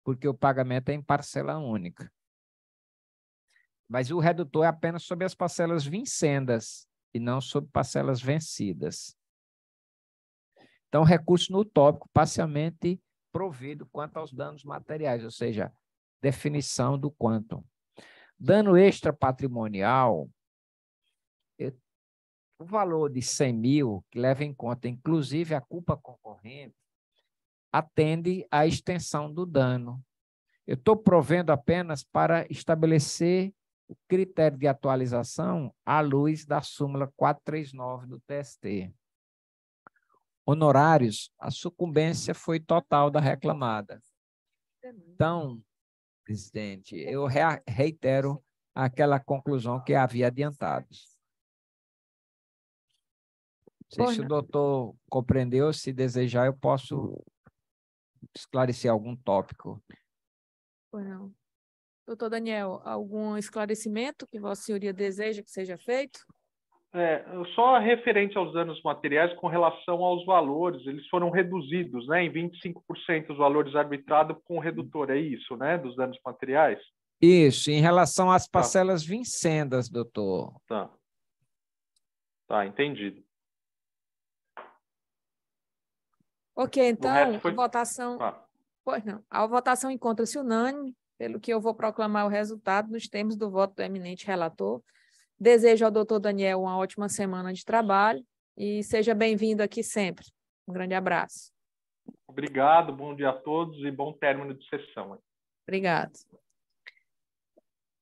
Speaker 6: porque o pagamento é em parcela única. Mas o redutor é apenas sobre as parcelas vincendas e não sobre parcelas vencidas. Então, recurso no tópico parcialmente provido quanto aos danos materiais, ou seja, definição do quanto. Dano extra patrimonial, o valor de 100 mil, que leva em conta inclusive a culpa concorrente, atende à extensão do dano. Eu estou provendo apenas para estabelecer o critério de atualização à luz da súmula 439 do TST. Honorários, a sucumbência foi total da reclamada.
Speaker 3: Então,
Speaker 6: presidente. Eu reitero aquela conclusão que havia adiantado. Não sei se o doutor compreendeu, se desejar, eu posso esclarecer algum
Speaker 8: tópico.
Speaker 1: Pois não. Doutor Daniel, algum esclarecimento que Vossa Senhoria deseja que seja feito?
Speaker 8: É, só referente aos danos materiais com relação aos valores, eles foram reduzidos né, em 25% os valores arbitrados com redutor, é isso, né, dos danos materiais?
Speaker 6: Isso, em relação às tá. parcelas tá. vincendas, doutor.
Speaker 8: Tá. Tá, entendido.
Speaker 1: Ok, então, foi... votação. Ah. Pois não. A votação encontra-se unânime, pelo que eu vou proclamar o resultado nos termos do voto do eminente relator Desejo ao doutor Daniel uma ótima semana de trabalho e seja bem-vindo aqui sempre. Um grande abraço.
Speaker 8: Obrigado, bom dia a todos e bom término de sessão.
Speaker 2: Obrigado.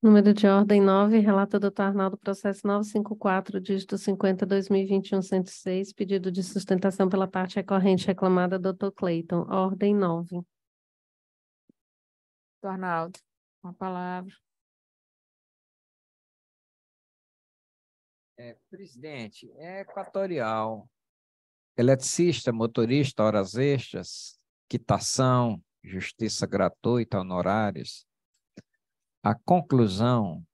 Speaker 2: Número de ordem 9, relato do Arnaldo, processo 954, dígito 50, 2021, 106, pedido de sustentação pela parte recorrente reclamada, doutor Cleiton. Ordem 9.
Speaker 3: Arnaldo, uma palavra. É, presidente, é equatorial.
Speaker 6: Eletricista, motorista, horas extras, quitação, justiça gratuita, honorários. A conclusão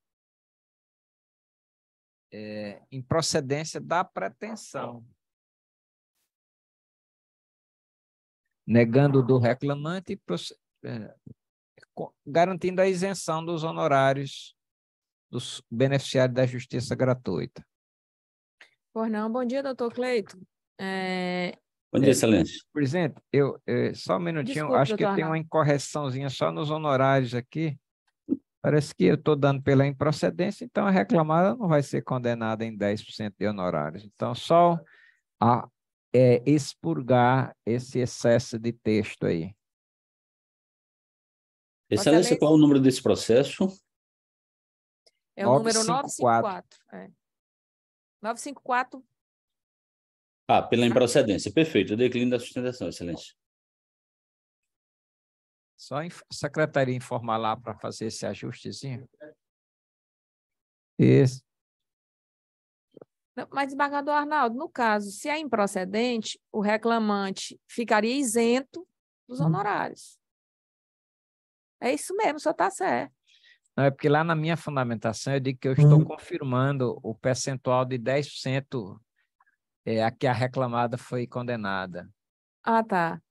Speaker 3: é em procedência da pretensão. Negando do reclamante
Speaker 6: é, garantindo a isenção dos honorários dos beneficiários da justiça gratuita.
Speaker 1: Por não. Bom dia, doutor Cleito. É... Bom dia,
Speaker 6: excelência. É, presidente, eu, eu, é, só um minutinho, Desculpa, acho que eu tenho uma incorreçãozinha só nos honorários aqui. Parece que eu estou dando pela improcedência, então a reclamada não vai ser condenada em 10% de honorários. Então, só a, é, expurgar esse excesso de texto aí.
Speaker 3: Excelência, qual o número desse processo?
Speaker 1: É o 954. número 954. É. 954.
Speaker 3: Ah, pela
Speaker 9: improcedência. Perfeito. O declínio da sustentação, excelência.
Speaker 6: Só a secretaria informar lá para fazer esse ajustezinho.
Speaker 3: Isso.
Speaker 1: Mas, desembargador Arnaldo, no caso, se é improcedente, o reclamante ficaria isento dos hum. honorários. É isso mesmo, só está certo.
Speaker 6: Não, é porque lá na minha fundamentação eu digo que eu estou uhum. confirmando o percentual de 10% é, eh, a que a reclamada foi condenada.
Speaker 1: Ah, tá.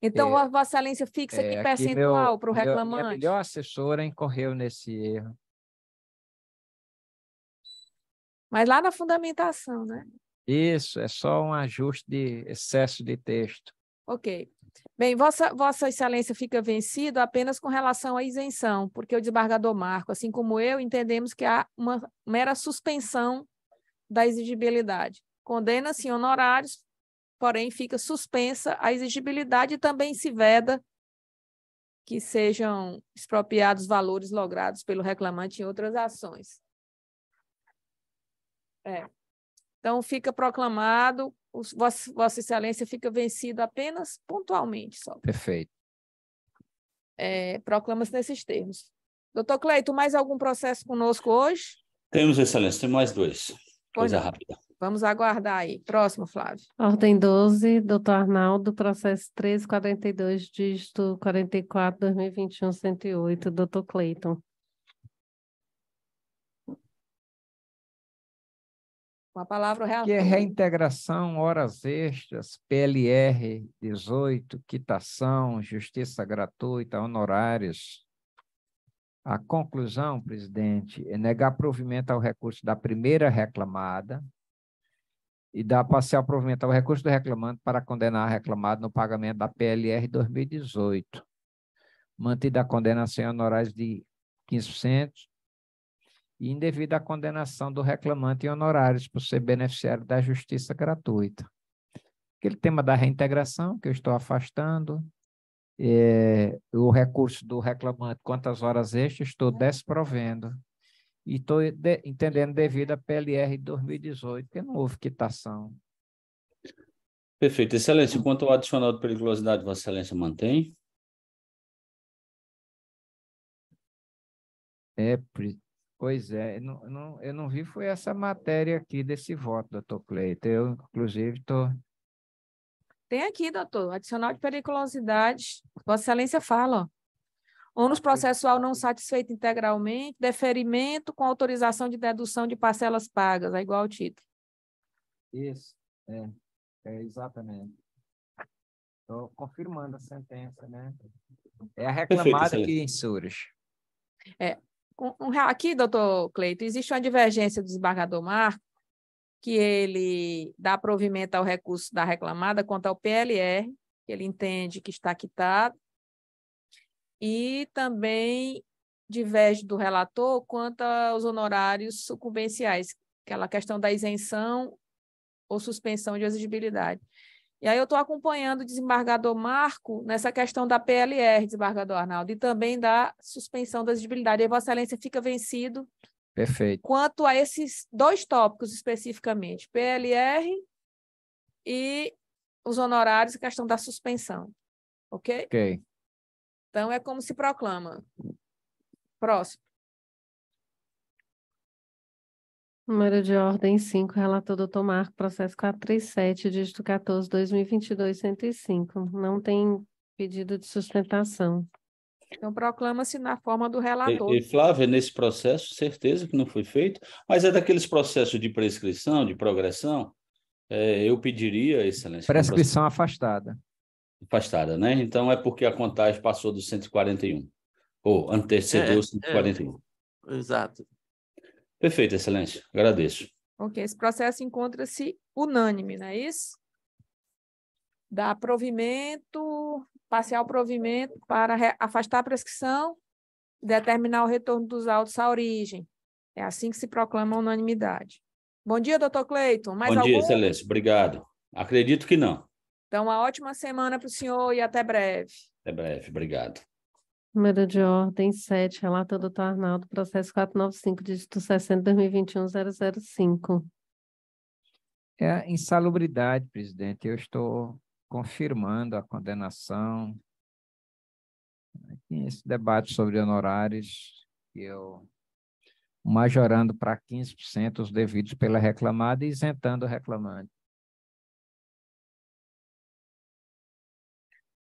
Speaker 1: Então, é, Vossa Excelência fixa é, que percentual para o reclamante? Meu, a
Speaker 6: melhor assessora incorreu nesse erro.
Speaker 1: Mas lá na fundamentação, né?
Speaker 6: Isso, é só um ajuste de excesso de texto.
Speaker 1: Ok. Bem, vossa, vossa Excelência fica vencido apenas com relação à isenção, porque o desembargador Marco, assim como eu, entendemos que há uma mera suspensão da exigibilidade. Condena-se em honorários, porém fica suspensa a exigibilidade e também se veda que sejam expropriados valores logrados pelo reclamante em outras ações. É. Então, fica proclamado Vossa, Vossa Excelência fica vencido apenas pontualmente só. Perfeito. É, Proclama-se nesses termos. Doutor Cleito, mais algum processo conosco hoje?
Speaker 9: Temos, Excelência, tem mais dois. Pois Coisa não. É. rápida.
Speaker 1: Vamos aguardar aí. Próximo, Flávio.
Speaker 2: Ordem 12, doutor Arnaldo, processo 1342, dígito 44, 2021, 108, doutor Cleiton.
Speaker 1: Uma palavra real Que é
Speaker 2: reintegração, horas
Speaker 6: extras, PLR 18, quitação, justiça gratuita, honorários. A conclusão, presidente, é negar provimento ao recurso da primeira reclamada e dar parcial provimento ao recurso do reclamante para condenar a reclamada no pagamento da PLR 2018, mantida a condenação em honorários de 15%, e indevida a condenação do reclamante em honorários por ser beneficiário da justiça gratuita. Aquele tema da reintegração, que eu estou afastando, é, o recurso do reclamante, quantas horas extras, estou é. desprovendo. E estou de, entendendo devido à PLR de 2018, que não houve quitação.
Speaker 9: Perfeito. Excelência, quanto ao adicional de periculosidade, Vossa Excelência mantém?
Speaker 6: É, Pois é, não, não, eu não vi foi essa matéria aqui desse voto, doutor Cleito. Eu, inclusive, estou. Tô...
Speaker 1: Tem aqui, doutor, adicional de periculosidades. Vossa Excelência fala. Ó. Ônus processual não é. satisfeito integralmente, deferimento com autorização de dedução de parcelas pagas, é igual ao título.
Speaker 4: Isso, é, é exatamente. Estou confirmando a sentença, né? É a
Speaker 1: reclamada Perfeito,
Speaker 6: que em Suras.
Speaker 1: É, um, aqui, doutor Cleito, existe uma divergência do desembargador Marco, que ele dá provimento ao recurso da reclamada quanto ao PLR, que ele entende que está quitado, e também diverge do relator quanto aos honorários sucumbenciais, aquela questão da isenção ou suspensão de exigibilidade. E aí eu estou acompanhando o desembargador Marco nessa questão da PLR, desembargador Arnaldo, e também da suspensão da exigibilidade. E Vossa Excelência fica vencido. Perfeito. Quanto a esses dois tópicos especificamente, PLR e os honorários e questão da suspensão. Ok? Ok. Então é como se proclama. Próximo.
Speaker 2: Número de ordem 5, relator doutor Marco, processo 437, dígito 14, 2022, 105. Não tem pedido de sustentação. Então,
Speaker 1: proclama-se na forma do relator. E, e,
Speaker 9: Flávia, nesse processo, certeza que não foi feito, mas é daqueles processos de prescrição, de progressão, é, eu pediria, excelência. Prescrição
Speaker 6: afastada.
Speaker 9: Afastada, né? Então, é porque a contagem passou dos 141, ou antecedeu é, 141. É, exato. Perfeito, Excelência. Agradeço.
Speaker 1: Ok, esse processo encontra-se unânime, não é isso? Dá provimento, parcial provimento para afastar a prescrição e determinar o retorno dos autos à origem. É assim que se proclama a unanimidade. Bom dia, doutor Cleiton. Mais Bom algum? dia,
Speaker 9: Excelência. Obrigado. Acredito que não.
Speaker 1: Então, uma ótima semana para o senhor e até breve. Até breve. Obrigado.
Speaker 2: Número de ordem 7, relato do Dr. Arnaldo, processo 495, dígito 60, 2021, 005.
Speaker 6: É a insalubridade, presidente. Eu estou confirmando a condenação. Esse debate sobre honorários, eu majorando para 15% os devidos pela reclamada e isentando o reclamante.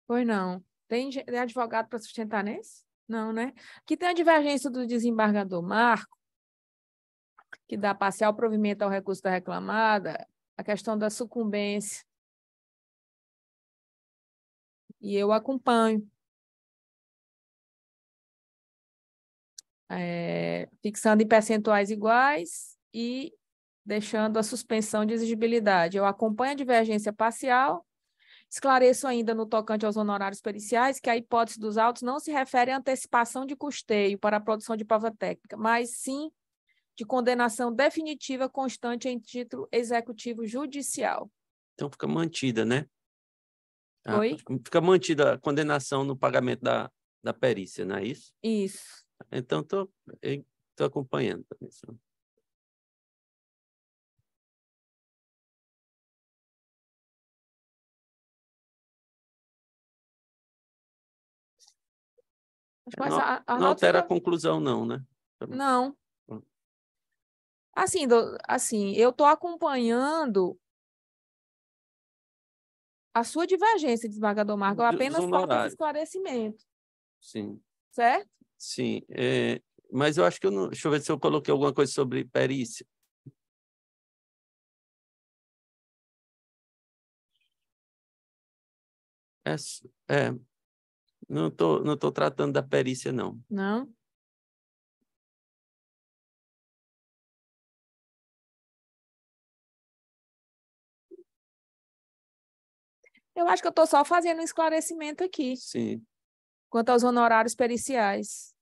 Speaker 3: Pois não. Tem, tem advogado para
Speaker 1: sustentar nesse? Não, né? Que tem a divergência do desembargador Marco, que dá parcial provimento ao recurso da reclamada, a questão da sucumbência. E eu acompanho. É, fixando em percentuais iguais e deixando a suspensão de exigibilidade. Eu acompanho a divergência parcial Esclareço ainda no tocante aos honorários periciais que a hipótese dos autos não se refere à antecipação de custeio para a produção de prova técnica, mas sim de condenação definitiva constante em título executivo judicial.
Speaker 7: Então fica mantida, né? Ah, Oi? Fica mantida a condenação no pagamento da, da perícia, não é isso?
Speaker 1: Isso.
Speaker 7: Então, estou acompanhando. Isso.
Speaker 1: É, mas não, a, a não altera a
Speaker 3: conclusão, não, né? Não.
Speaker 1: Assim, do, assim, eu estou acompanhando a sua divergência, desembargador Marco, apenas falta esclarecimento. Sim. Certo?
Speaker 7: Sim. É, mas eu acho que eu não. Deixa eu ver se eu coloquei alguma coisa
Speaker 3: sobre perícia. É, é, não estou não tô tratando da perícia, não. Não?
Speaker 1: Eu acho que eu estou só fazendo um esclarecimento aqui. Sim. Quanto aos honorários periciais.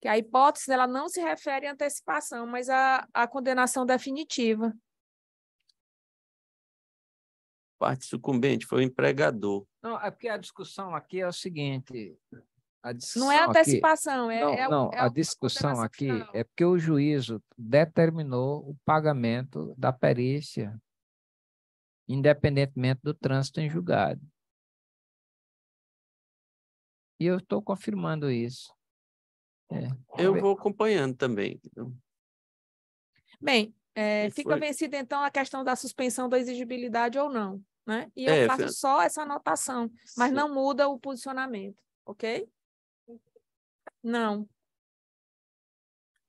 Speaker 1: Que a hipótese ela não se refere à antecipação, mas à, à condenação definitiva
Speaker 7: parte sucumbente, foi o empregador.
Speaker 1: Não, é porque a discussão
Speaker 6: aqui é o seguinte. não é antecipação, aqui, é, não,
Speaker 7: é, não, é a discussão
Speaker 6: aqui é, é, é, é porque o juízo determinou o pagamento da perícia,
Speaker 3: independentemente do trânsito em julgado. E eu estou confirmando isso. É. Eu vou acompanhando
Speaker 7: também. Então.
Speaker 1: Bem, é, fica foi... vencida, então, a questão da suspensão da exigibilidade ou não. Né? E eu é, faço só essa anotação, mas Sim. não muda o posicionamento, ok? Não.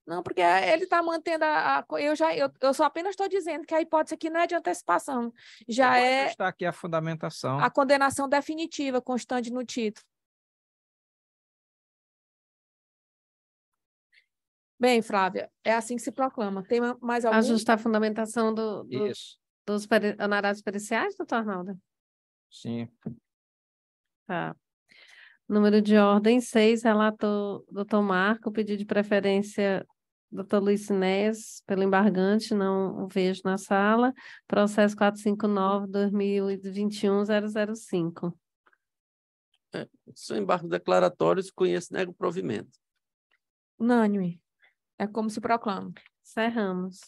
Speaker 1: Não, porque ele está mantendo a, a, eu já eu, eu só apenas estou dizendo que a hipótese aqui não é de antecipação, já então, é está
Speaker 6: aqui a fundamentação. A
Speaker 1: condenação definitiva constante no título,
Speaker 2: Bem, Flávia, é assim que se proclama. Tem mais algum? Ajustar a fundamentação do, do, dos peri... honorários periciais, doutor Arnaldo? Sim. Tá. Número de ordem 6, relator doutor Marco, pedido de preferência doutor Luiz Inés, pelo embargante, não o vejo na sala. Processo 459-2021-005.
Speaker 7: É, seu embargo declaratório, se conhece, nega o provimento.
Speaker 2: Unânime.
Speaker 1: É como se proclama. Encerramos.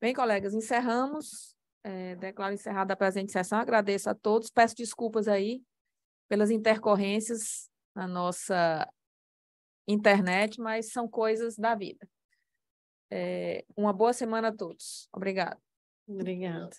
Speaker 1: Bem, colegas, encerramos. É, declaro encerrada a presente sessão. Agradeço a todos. Peço desculpas aí pelas intercorrências na nossa internet, mas são coisas da vida. É, uma boa semana a todos. Obrigado. Obrigada.